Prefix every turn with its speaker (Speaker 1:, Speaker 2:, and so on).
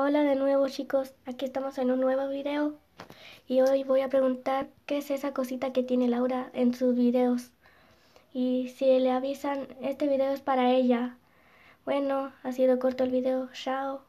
Speaker 1: Hola de nuevo chicos, aquí estamos en un nuevo video y hoy voy a preguntar qué es esa cosita que tiene Laura en sus videos y si le avisan este video es para ella. Bueno, ha sido corto el video, chao.